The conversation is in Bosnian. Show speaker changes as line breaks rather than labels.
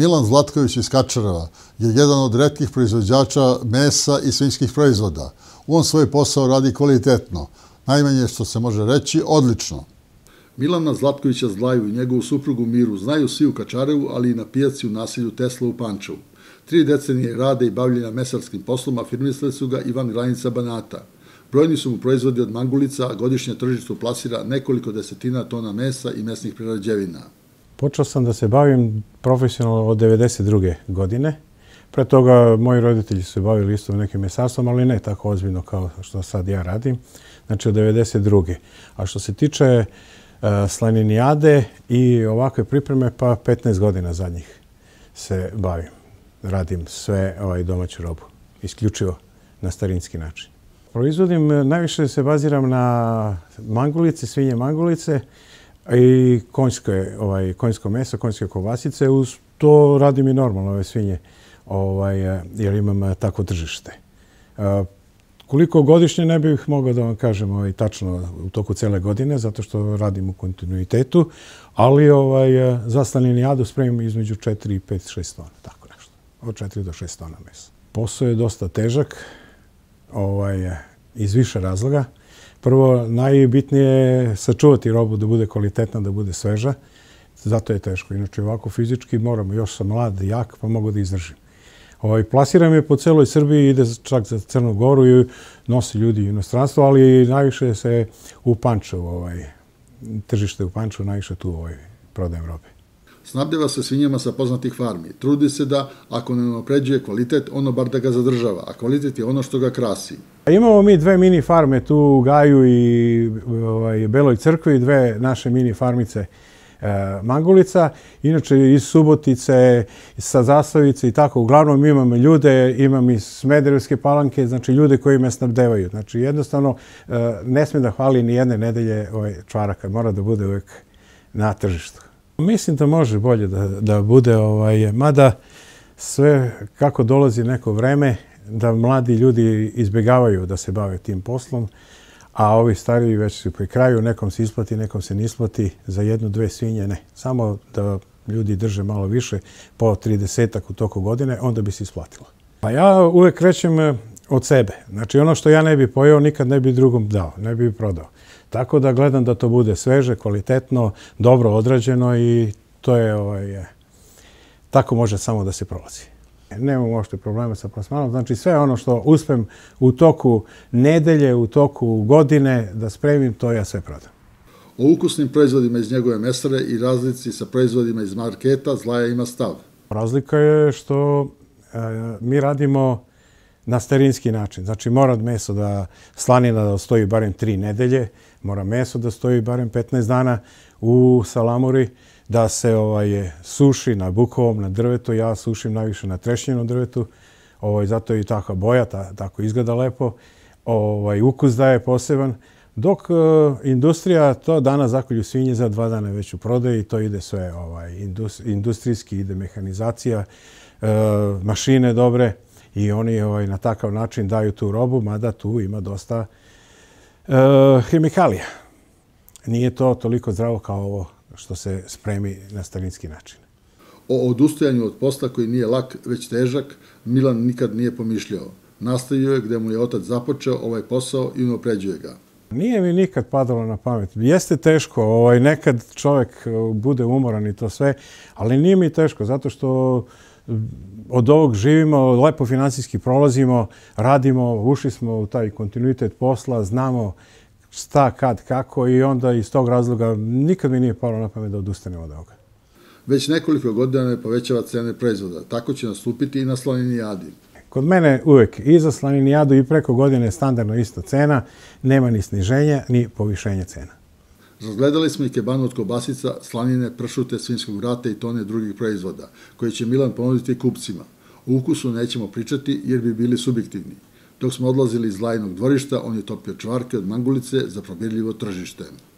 Milan Zlatković iz Kačarova je jedan od redkih proizvođača mesa i svinjskih proizvoda. On svoj posao radi kvalitetno, najmanje što se može reći odlično. Milana Zlatkovića zlaju i njegovu suprugu Miru znaju svi u Kačarevu, ali i na pijaci u nasilju Tesla u Pančevu. Tri decenije rade i bavljenja mesarskim poslom, a firmisle su ga Ivan Granica Banata. Brojni su mu proizvodi od mangulica, a godišnje tržištvo plasira nekoliko desetina tona mesa i mesnih prerađevina
počeo sam da se bavim profesionalno od 1992. godine. Pre toga moji roditelji su se bavili isto nekim mesarstvom, ali ne tako ozbiljno kao što sad ja radim. Znači od 1992. A što se tiče e, slaninijade i ovakve pripreme, pa 15 godina zadnjih se bavim. Radim sve ovaj domaću robu, isključivo na starinski način. Proizvodim, e, najviše se baziram na mangulice, svinje mangulice, i konjske, ovaj, konjsko meso, konjske kobasice. Uz to radim i normalno ove svinje, ovaj, eh, jer imam eh, tako tržište. Eh, koliko godišnje ne bih mogao da vam kažem ovaj, tačno u toku cele godine, zato što radim u kontinuitetu, ali ovaj, za stanin jadu spremim između 4 i 5, 6 tona, tako nešto. Od 4 do 6 tona mesa. Posao je dosta težak, ovaj, iz više razloga. Prvo, najbitnije je sačuvati robu da bude kvalitetna, da bude sveža. Zato je teško. Inače, ovako fizički moramo. još sam mlad, jak, pa mogu da izdržim. Ovaj, plasiram je po celoj Srbiji, ide čak za Crnu Goru i nosi ljudi u inostranstvo, ali najviše se u Pančevu, ovaj, tržište u Pančevu, najviše tu ovaj, prodajem robe
snabdeva se svinjama sa poznatih farmi. Trudi se da, ako ne napređuje kvalitet, ono bar da ga zadržava, a kvalitet je ono što ga krasi.
Imamo mi dve mini farme tu u Gaju i ovaj, Beloj crkvi, dve naše mini farmice eh, Mangulica. Inače, iz Subotice, sa Zasavice i tako, uglavnom imamo ljude, imam iz Smederevske palanke, znači ljude koji me snabdevaju. Znači, jednostavno, eh, ne smije da hvali ni jedne nedelje ovaj čvaraka, mora da bude uvek na tržištu. Mislim da može bolje da, da bude, ovaj, mada sve kako dolazi neko vreme da mladi ljudi izbjegavaju da se bave tim poslom, a ovi stariji već su pri kraju, nekom se isplati, nekom se nisplati, za jednu, dve svinje ne. Samo da ljudi drže malo više, po 30 u toku godine, onda bi se isplatilo. Pa ja uvek rećem, od sebe. Znači ono što ja ne bi pojao, nikad ne bi drugom dao, ne bi prodao. Tako da gledam da to bude sveže, kvalitetno, dobro odrađeno i to je, ovaj, tako može samo da se prolazi. Nemam uopšte probleme sa plasmanom, znači sve ono što uspem u toku nedelje, u toku godine da spremim, to ja sve prodam.
O ukusnim proizvodima iz njegove mesare i razlici sa proizvodima iz marketa Zlaja ima stav.
Razlika je što e, mi radimo na sterinski način. Znači mora meso da slanina da stoji barem tri nedelje, mora meso da stoji barem 15 dana u salamuri, da se ovaj, suši na bukovom, na drvetu. Ja sušim najviše na trešnjenom drvetu, ovaj, zato je i takva boja, tako izgleda lepo. Ovaj, ukus daje poseban. Dok e, industrija to dana zakolju svinje za dva dana već u prodaju i to ide sve ovaj, industrijski, ide mehanizacija, e, mašine dobre i oni ovaj, na takav način daju tu robu, mada tu ima dosta e, hemikalija. Nije to toliko zdravo kao ovo što se spremi na starinski način.
O odustajanju od posla koji nije lak, već težak, Milan nikad nije pomišljao. Nastavio je gde mu je otac započeo ovaj posao i unopređuje ga.
Nije mi nikad padalo na pamet. Jeste teško, ovaj, nekad čovjek e, bude umoran i to sve, ali nije mi teško, zato što od ovog živimo, lepo financijski prolazimo, radimo, ušli smo u taj kontinuitet posla, znamo šta, kad, kako i onda iz tog razloga nikad mi nije palo na pamet da odustanemo od ovoga.
Već nekoliko godina ne povećava cene proizvoda, tako će nastupiti i na slanini jadi.
Kod mene uvek i za slanini jadu i preko godine standardno ista cena, nema ni sniženja ni povišenja cena.
Razgledali smo i kebanu od kobasica, slanine, pršute, svinjskog vrata i tone drugih proizvoda, koje će Milan ponuditi kupcima. U ukusu nećemo pričati jer bi bili subjektivni. Dok smo odlazili iz lajnog dvorišta, on je topio čvarke od mangulice za probirljivo tržište.